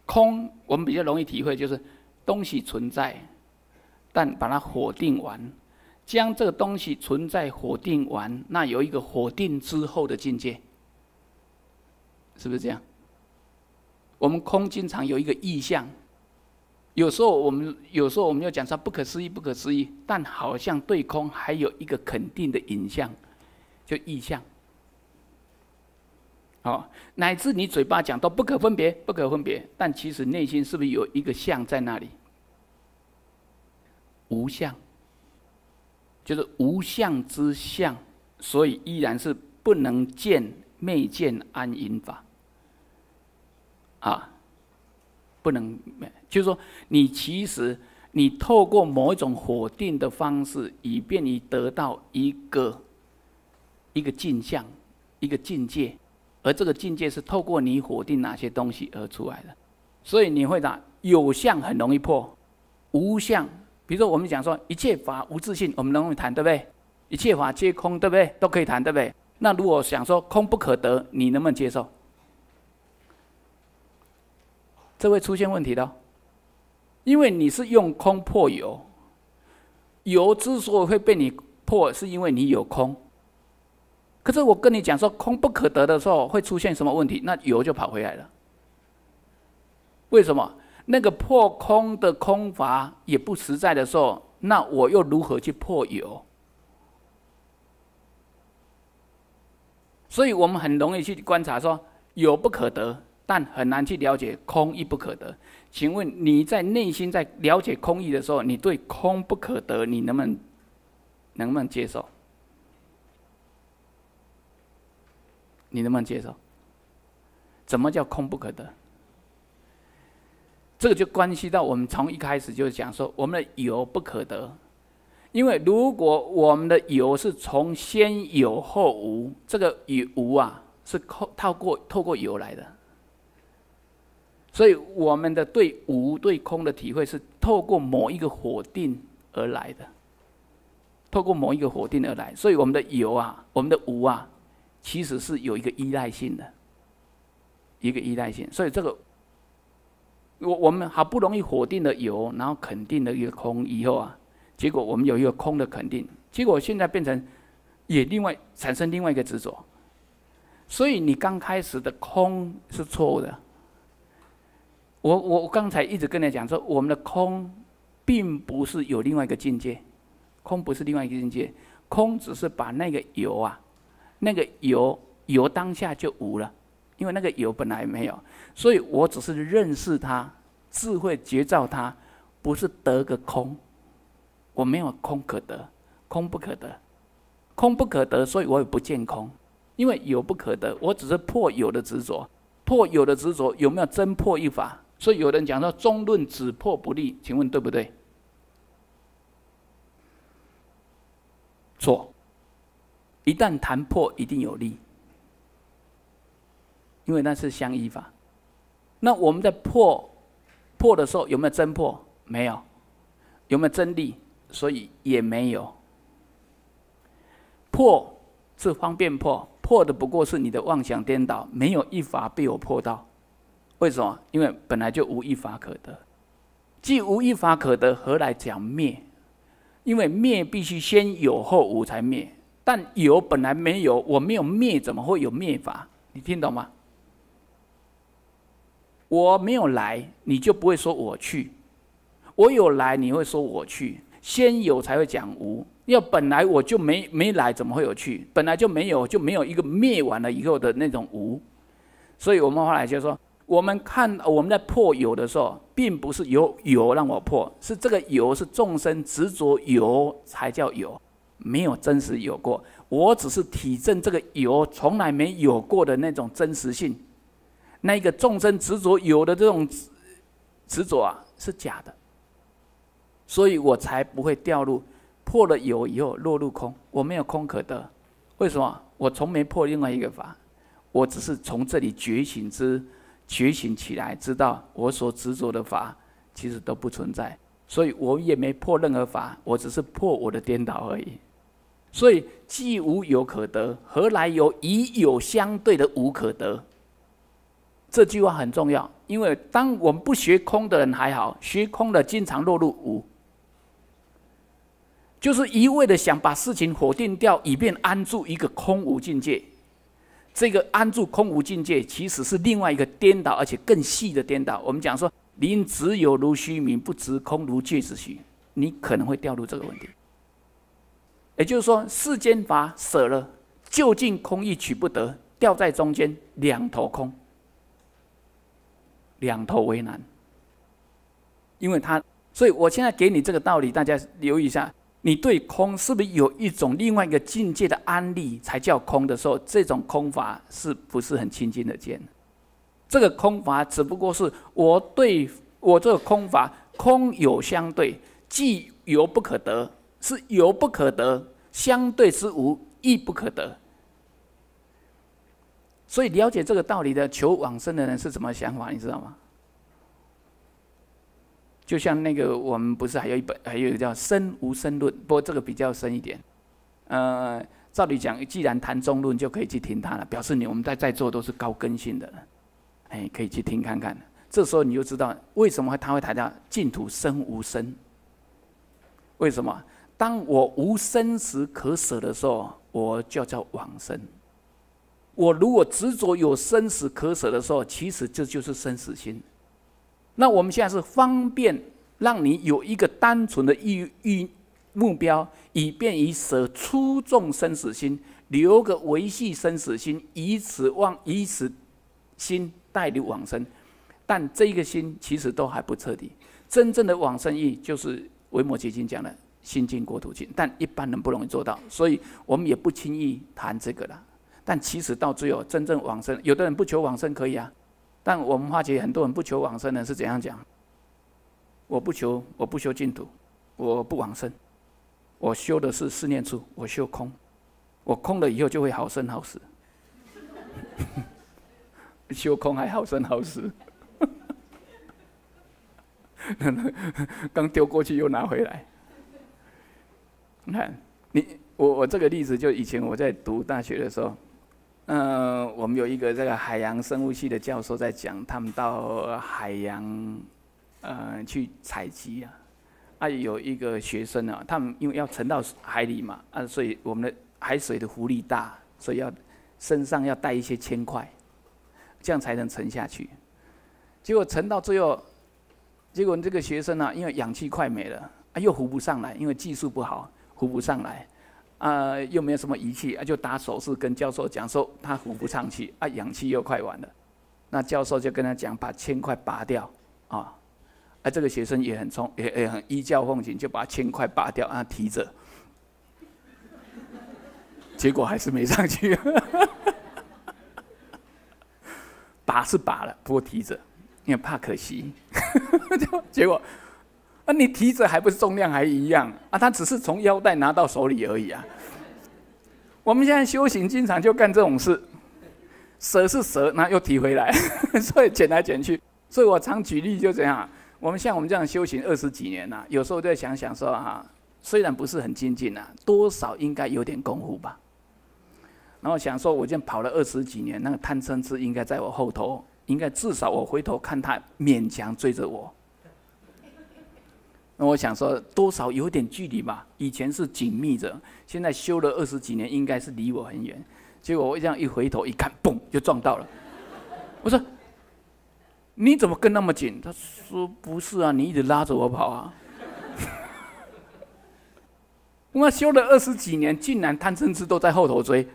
Speaker 1: 空，我们比较容易体会，就是东西存在，但把它否定完，将这个东西存在否定完，那有一个否定之后的境界，是不是这样？我们空经常有一个意象，有时候我们有时候我们要讲说不可思议，不可思议，但好像对空还有一个肯定的影像，就意象。哦，乃至你嘴巴讲都不可分别，不可分别，但其实内心是不是有一个相在那里？无相，就是无相之相，所以依然是不能见、昧见安隐法啊！不能，就是说你其实你透过某一种否定的方式，以便于得到一个一个镜像、一个境界。而这个境界是透过你否定哪些东西而出来的，所以你会讲有相很容易破，无相，比如说我们讲说一切法无自性，我们容易谈对不对？一切法皆空对不对？都可以谈对不对？那如果想说空不可得，你能不能接受？这会出现问题的，因为你是用空破有，有之所以会被你破，是因为你有空。可是我跟你讲说，空不可得的时候会出现什么问题？那油就跑回来了。为什么？那个破空的空乏也不实在的时候，那我又如何去破油？所以我们很容易去观察说，有不可得，但很难去了解空亦不可得。请问你在内心在了解空义的时候，你对空不可得，你能不能能不能接受？你能不能接受？怎么叫空不可得？这个就关系到我们从一开始就讲说，我们的有不可得，因为如果我们的有是从先有后无，这个有无啊，是靠透过透过有来的，所以我们的对无对空的体会是透过某一个火定而来的，透过某一个火定而来，所以我们的有啊，我们的无啊。其实是有一个依赖性的，一个依赖性，所以这个我我们好不容易否定的有，然后肯定了一个空以后啊，结果我们有一个空的肯定，结果现在变成也另外产生另外一个执着，所以你刚开始的空是错误的。我我刚才一直跟你讲说，我们的空并不是有另外一个境界，空不是另外一个境界，空只是把那个有啊。那个有有当下就无了，因为那个有本来没有，所以我只是认识它，智慧觉照它，不是得个空，我没有空可得，空不可得，空不可得，所以我也不见空，因为有不可得，我只是破有的执着，破有的执着有没有真破一法？所以有人讲说中论只破不立，请问对不对？错。一旦谈破，一定有利，因为那是相依法。那我们在破破的时候，有没有真破？没有，有没有真力？所以也没有。破是方便破，破的不过是你的妄想颠倒，没有一法被我破到。为什么？因为本来就无一法可得。既无一法可得，何来讲灭？因为灭必须先有后无才灭。但有本来没有，我没有灭，怎么会有灭法？你听懂吗？我没有来，你就不会说我去；我有来，你会说我去。先有才会讲无，因为本来我就没没来，怎么会有去？本来就没有，就没有一个灭完了以后的那种无。所以我们后来就说，我们看我们在破有的时候，并不是有有让我破，是这个有是众生执着有才叫有。没有真实有过，我只是体证这个有从来没有过的那种真实性。那个众生执着有的这种执执着啊，是假的，所以我才不会掉入破了有以后落入空，我没有空可得。为什么？我从没破另外一个法，我只是从这里觉醒之觉醒起来，知道我所执着的法其实都不存在，所以我也没破任何法，我只是破我的颠倒而已。所以既无有可得，何来有以有相对的无可得？这句话很重要，因为当我们不学空的人还好，学空的经常落入无，就是一味的想把事情否定掉，以便安住一个空无境界。这个安住空无境界，其实是另外一个颠倒，而且更细的颠倒。我们讲说，名只有如虚名，不值空如界子虚，你可能会掉入这个问题。也就是说，世间法舍了，究竟空一取不得，掉在中间，两头空，两头为难。因为他，所以我现在给你这个道理，大家留意一下，你对空是不是有一种另外一个境界的安利才叫空的时候，这种空法是不是很亲近的见？这个空法只不过是我对我这个空法，空有相对，既有不可得。是有不可得，相对之无亦不可得。所以了解这个道理的求往生的人是什么想法，你知道吗？就像那个我们不是还有一本，还有一个叫《生无生论》，不过这个比较深一点。呃，照理讲，既然谈中论，就可以去听他了。表示你我们在在座都是高根性的人，哎，可以去听看看。这时候你就知道为什么他会谈到净土生无生，为什么？当我无生死可舍的时候，我就叫往生。我如果执着有生死可舍的时候，其实这就是生死心。那我们现在是方便让你有一个单纯的意意目标，以便于舍出众生死心，留个维系生死心，以此往以此心带你往生。但这个心其实都还不彻底。真正的往生意就是《维摩诘经》讲的。心进国土净，但一般人不容易做到，所以我们也不轻易谈这个啦。但其实到最后真正往生，有的人不求往生可以啊。但我们发觉很多人不求往生的是怎样讲？我不求，我不修净土，我不往生，我修的是四念处，我修空，我空了以后就会好生好死。修空还好生好死，刚丢过去又拿回来。你看，你我我这个例子就以前我在读大学的时候，嗯，我们有一个这个海洋生物系的教授在讲，他们到海洋，呃，去采集啊，啊，有一个学生啊，他们因为要沉到海里嘛，啊，所以我们的海水的浮力大，所以要身上要带一些铅块，这样才能沉下去。结果沉到最后，结果这个学生呢，因为氧气快没了啊，又浮不上来，因为技术不好。呼不上来，啊，又没有什么仪器啊，就打手势跟教授讲说他呼不上去，啊，氧气又快完了，那教授就跟他讲把铅块拔掉，啊，啊，这个学生也很聪，也也很依教奉行，就把铅块拔掉啊提着，结果还是没上去，拔是拔了，不过提着，因为怕可惜，就结果。那你提着还不是重量还一样啊？他只是从腰带拿到手里而已啊。我们现在修行经常就干这种事，蛇是蛇，那又提回来，所以捡来捡去。所以我常举例就这样。我们像我们这样修行二十几年啊，有时候在想想说啊，虽然不是很精进啊，多少应该有点功夫吧。然后想说，我这样跑了二十几年，那个贪嗔痴应该在我后头，应该至少我回头看他勉强追着我。那我想说，多少有点距离吧。以前是紧密着，现在修了二十几年，应该是离我很远。结果我这样一回头一看，嘣，就撞到了。我说：“你怎么跟那么紧？”他说：“不是啊，你一直拉着我跑啊。”我修了二十几年，竟然贪嗔痴都在后头追。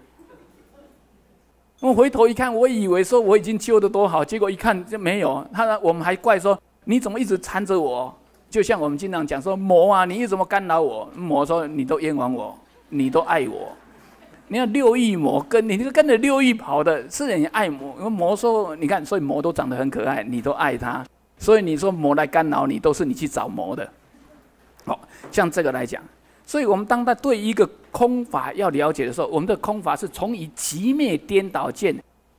Speaker 1: 我回头一看，我以为说我已经修得多好，结果一看就没有。他我们还怪说：“你怎么一直缠着我？”就像我们经常讲说魔啊，你又怎么干扰我？魔说你都冤枉我，你都爱我。你看六亿魔跟你是跟着六亿跑的，是人爱魔。魔说你看，所以魔都长得很可爱，你都爱他。所以你说魔来干扰你，都是你去找魔的。好，像这个来讲，所以我们当他对一个空法要了解的时候，我们的空法是从以极灭颠倒见，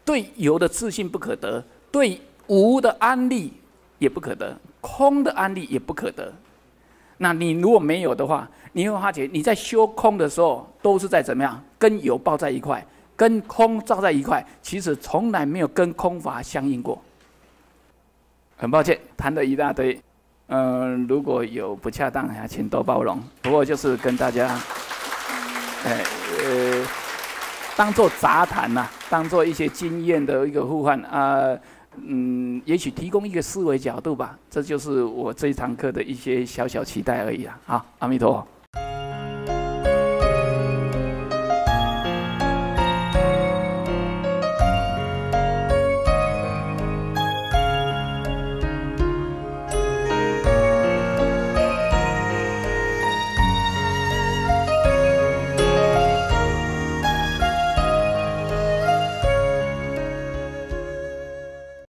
Speaker 1: 对有的自信不可得，对无的安利也不可得。空的安利也不可得，那你如果没有的话，你会发觉你在修空的时候都是在怎么样，跟有抱在一块，跟空照在一块，其实从来没有跟空法相应过。很抱歉，谈了一大堆，呃，如果有不恰当，请多包容。不过就是跟大家，哎，呃，当做杂谈呐，当做一些经验的一个互换啊。嗯，也许提供一个思维角度吧，这就是我这一堂课的一些小小期待而已啊。好，阿弥陀。